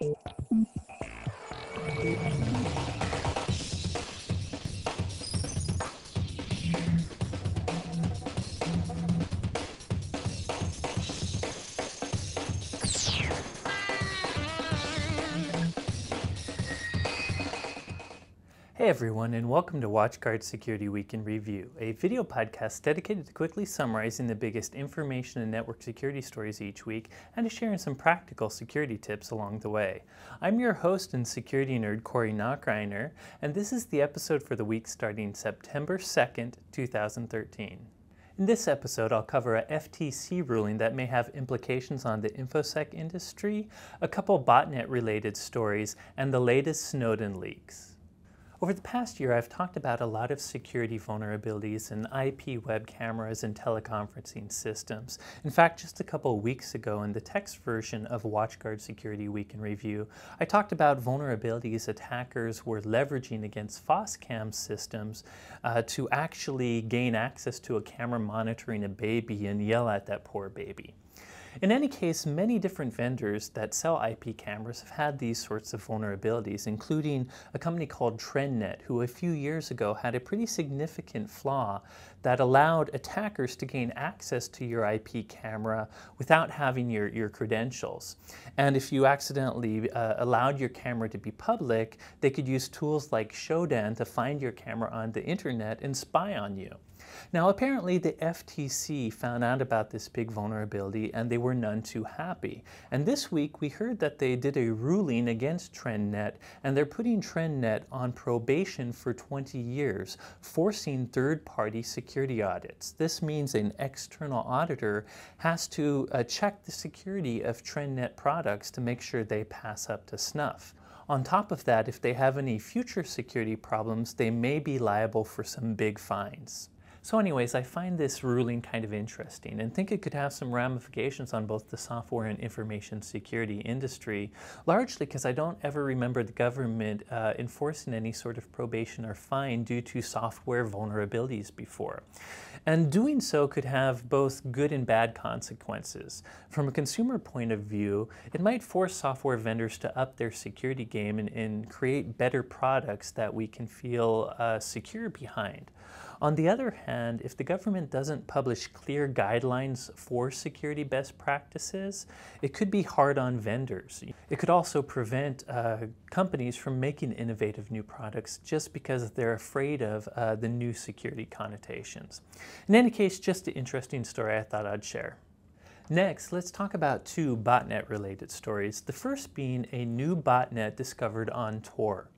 you Hey everyone, and welcome to WatchGuard Security Week in Review, a video podcast dedicated to quickly summarizing the biggest information and network security stories each week and to sharing some practical security tips along the way. I'm your host and security nerd, Corey Knockreiner, and this is the episode for the week starting September 2nd, 2013. In this episode, I'll cover a FTC ruling that may have implications on the InfoSec industry, a couple botnet related stories, and the latest Snowden leaks. Over the past year, I've talked about a lot of security vulnerabilities in IP web cameras and teleconferencing systems. In fact, just a couple weeks ago in the text version of WatchGuard Security Week in Review, I talked about vulnerabilities attackers were leveraging against FOSCAM systems uh, to actually gain access to a camera monitoring a baby and yell at that poor baby. In any case, many different vendors that sell IP cameras have had these sorts of vulnerabilities, including a company called TrendNet, who a few years ago had a pretty significant flaw that allowed attackers to gain access to your IP camera without having your, your credentials. And if you accidentally uh, allowed your camera to be public, they could use tools like Shodan to find your camera on the internet and spy on you. Now, apparently, the FTC found out about this big vulnerability and they were none too happy. And this week, we heard that they did a ruling against TrendNet and they're putting TrendNet on probation for 20 years, forcing third party security audits. This means an external auditor has to uh, check the security of TrendNet products to make sure they pass up to snuff. On top of that, if they have any future security problems, they may be liable for some big fines. So anyways, I find this ruling kind of interesting and think it could have some ramifications on both the software and information security industry, largely because I don't ever remember the government uh, enforcing any sort of probation or fine due to software vulnerabilities before. And doing so could have both good and bad consequences. From a consumer point of view, it might force software vendors to up their security game and, and create better products that we can feel uh, secure behind. On the other hand, if the government doesn't publish clear guidelines for security best practices, it could be hard on vendors. It could also prevent uh, companies from making innovative new products just because they're afraid of uh, the new security connotations. In any case, just an interesting story I thought I'd share. Next, let's talk about two botnet related stories. The first being a new botnet discovered on Tor.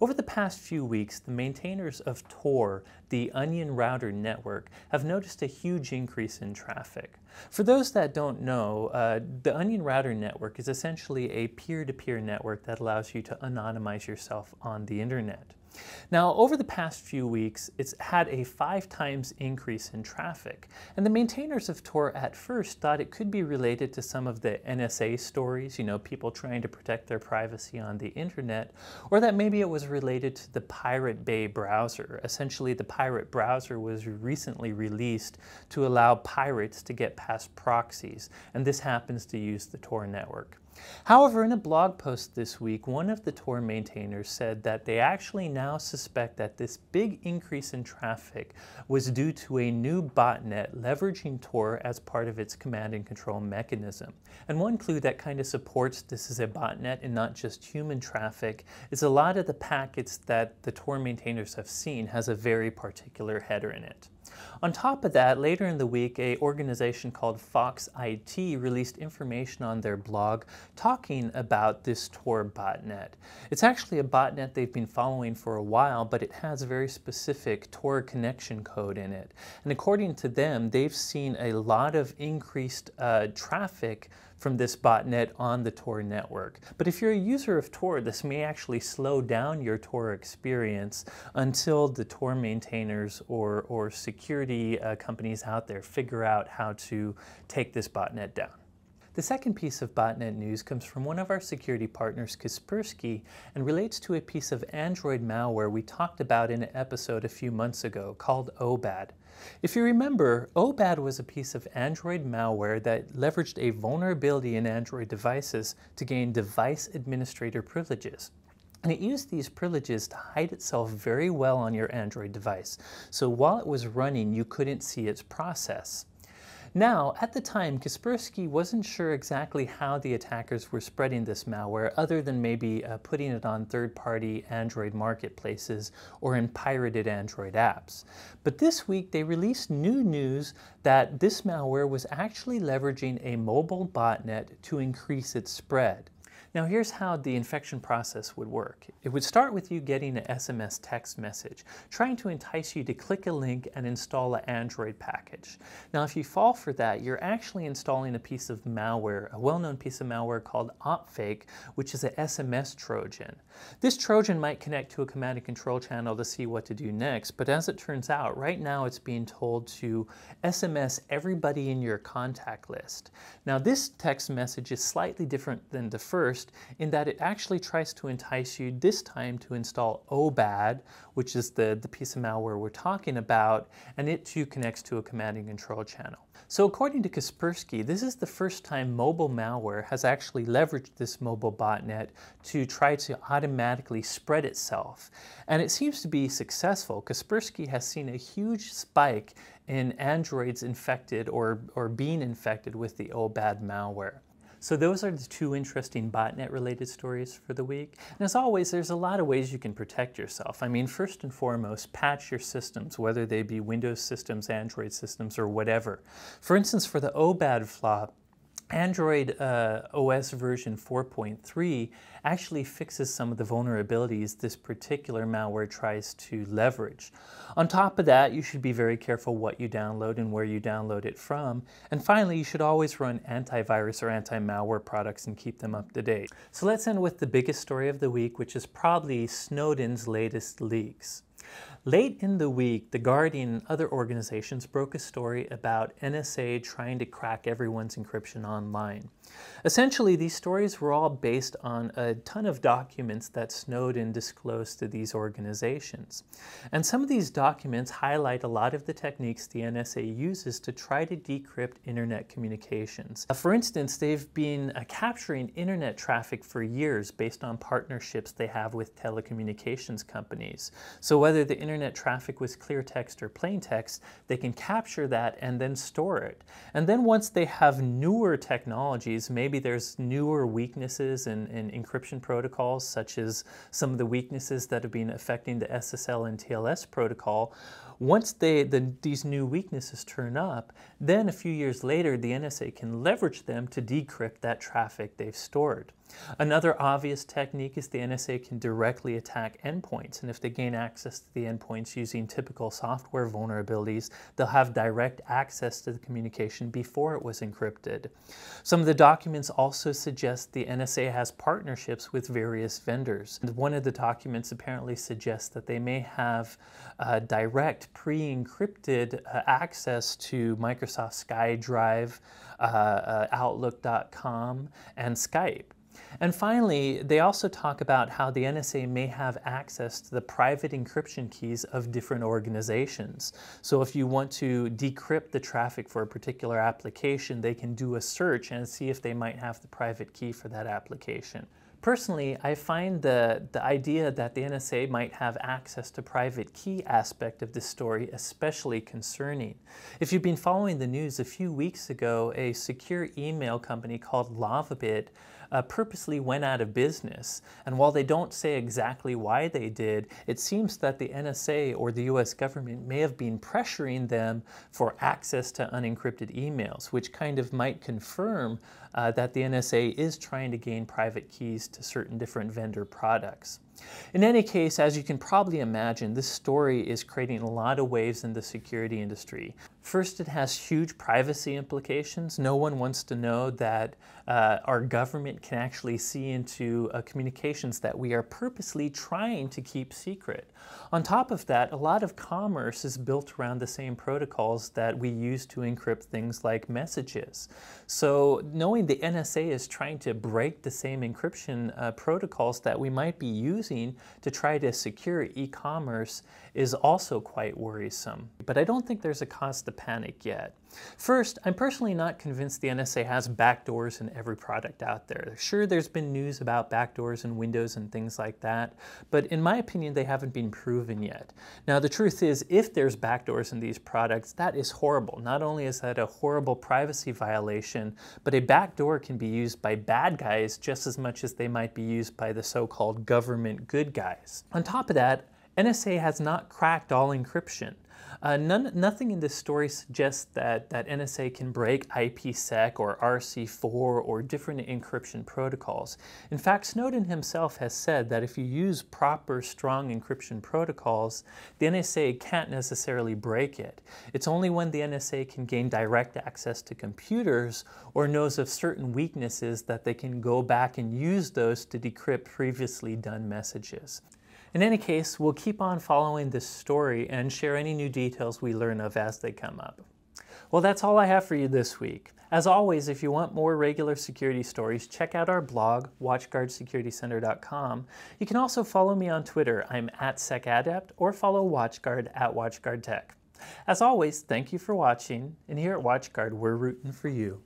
Over the past few weeks, the maintainers of Tor, the Onion router network, have noticed a huge increase in traffic. For those that don't know, uh, the Onion router network is essentially a peer-to-peer -peer network that allows you to anonymize yourself on the internet. Now, over the past few weeks, it's had a five times increase in traffic, and the maintainers of Tor at first thought it could be related to some of the NSA stories, you know, people trying to protect their privacy on the internet, or that maybe it was related to the Pirate Bay browser. Essentially, the Pirate browser was recently released to allow pirates to get past proxies, and this happens to use the Tor network. However, in a blog post this week, one of the Tor maintainers said that they actually now suspect that this big increase in traffic was due to a new botnet leveraging Tor as part of its command and control mechanism. And one clue that kind of supports this is a botnet and not just human traffic is a lot of the packets that the Tor maintainers have seen has a very particular header in it. On top of that, later in the week, a organization called Fox IT released information on their blog talking about this Tor botnet. It's actually a botnet they've been following for a while, but it has a very specific Tor connection code in it. And according to them, they've seen a lot of increased uh, traffic from this botnet on the Tor network. But if you're a user of Tor, this may actually slow down your Tor experience until the Tor maintainers or, or security uh, companies out there figure out how to take this botnet down. The second piece of botnet news comes from one of our security partners, Kaspersky, and relates to a piece of Android malware we talked about in an episode a few months ago called OBAD. If you remember, OBAD was a piece of Android malware that leveraged a vulnerability in Android devices to gain device administrator privileges. And it used these privileges to hide itself very well on your Android device. So while it was running, you couldn't see its process. Now, at the time, Kaspersky wasn't sure exactly how the attackers were spreading this malware, other than maybe uh, putting it on third-party Android marketplaces or in pirated Android apps. But this week, they released new news that this malware was actually leveraging a mobile botnet to increase its spread. Now here's how the infection process would work. It would start with you getting an SMS text message, trying to entice you to click a link and install an Android package. Now if you fall for that, you're actually installing a piece of malware, a well-known piece of malware called OpFake, which is an SMS Trojan. This Trojan might connect to a command and control channel to see what to do next, but as it turns out, right now it's being told to SMS everybody in your contact list. Now this text message is slightly different than the first, first in that it actually tries to entice you this time to install OBAD, which is the, the piece of malware we're talking about, and it too connects to a command and control channel. So according to Kaspersky, this is the first time mobile malware has actually leveraged this mobile botnet to try to automatically spread itself. And it seems to be successful. Kaspersky has seen a huge spike in androids infected or, or being infected with the OBAD malware. So those are the two interesting botnet related stories for the week. And as always, there's a lot of ways you can protect yourself. I mean, first and foremost, patch your systems, whether they be Windows systems, Android systems, or whatever. For instance, for the OBAD flaw, Android uh, OS version 4.3 actually fixes some of the vulnerabilities this particular malware tries to leverage. On top of that, you should be very careful what you download and where you download it from. And finally, you should always run antivirus or anti-malware products and keep them up to date. So let's end with the biggest story of the week, which is probably Snowden's latest leaks. Late in the week, The Guardian and other organizations broke a story about NSA trying to crack everyone's encryption online. Essentially, these stories were all based on a ton of documents that Snowden disclosed to these organizations. And some of these documents highlight a lot of the techniques the NSA uses to try to decrypt internet communications. For instance, they've been uh, capturing internet traffic for years based on partnerships they have with telecommunications companies. So whether whether the internet traffic was clear text or plain text, they can capture that and then store it. And then once they have newer technologies, maybe there's newer weaknesses in, in encryption protocols, such as some of the weaknesses that have been affecting the SSL and TLS protocol. Once they, the, these new weaknesses turn up, then a few years later, the NSA can leverage them to decrypt that traffic they've stored. Another obvious technique is the NSA can directly attack endpoints, and if they gain access to the endpoints using typical software vulnerabilities, they'll have direct access to the communication before it was encrypted. Some of the documents also suggest the NSA has partnerships with various vendors. One of the documents apparently suggests that they may have uh, direct pre-encrypted uh, access to Microsoft SkyDrive, uh, uh Outlook.com, and Skype. And finally, they also talk about how the NSA may have access to the private encryption keys of different organizations. So if you want to decrypt the traffic for a particular application, they can do a search and see if they might have the private key for that application. Personally, I find the, the idea that the NSA might have access to private key aspect of this story especially concerning. If you've been following the news, a few weeks ago, a secure email company called LavaBit uh, purposely went out of business. And while they don't say exactly why they did, it seems that the NSA or the US government may have been pressuring them for access to unencrypted emails, which kind of might confirm uh, that the NSA is trying to gain private keys to certain different vendor products. In any case, as you can probably imagine, this story is creating a lot of waves in the security industry. First, it has huge privacy implications. No one wants to know that uh, our government can actually see into uh, communications that we are purposely trying to keep secret. On top of that, a lot of commerce is built around the same protocols that we use to encrypt things like messages. So, knowing the NSA is trying to break the same encryption uh, protocols that we might be using using to try to secure e-commerce is also quite worrisome. But I don't think there's a cause to panic yet. First, I'm personally not convinced the NSA has backdoors in every product out there. Sure, there's been news about backdoors in Windows and things like that, but in my opinion, they haven't been proven yet. Now, the truth is, if there's backdoors in these products, that is horrible. Not only is that a horrible privacy violation, but a backdoor can be used by bad guys just as much as they might be used by the so-called government good guys. On top of that, NSA has not cracked all encryption. Uh, none, nothing in this story suggests that, that NSA can break IPsec or RC4 or different encryption protocols. In fact, Snowden himself has said that if you use proper, strong encryption protocols, the NSA can't necessarily break it. It's only when the NSA can gain direct access to computers or knows of certain weaknesses that they can go back and use those to decrypt previously done messages. In any case, we'll keep on following this story and share any new details we learn of as they come up. Well, that's all I have for you this week. As always, if you want more regular security stories, check out our blog, watchguardsecuritycenter.com. You can also follow me on Twitter. I'm at SecAdept or follow WatchGuard at WatchGuardTech. As always, thank you for watching, and here at WatchGuard, we're rooting for you.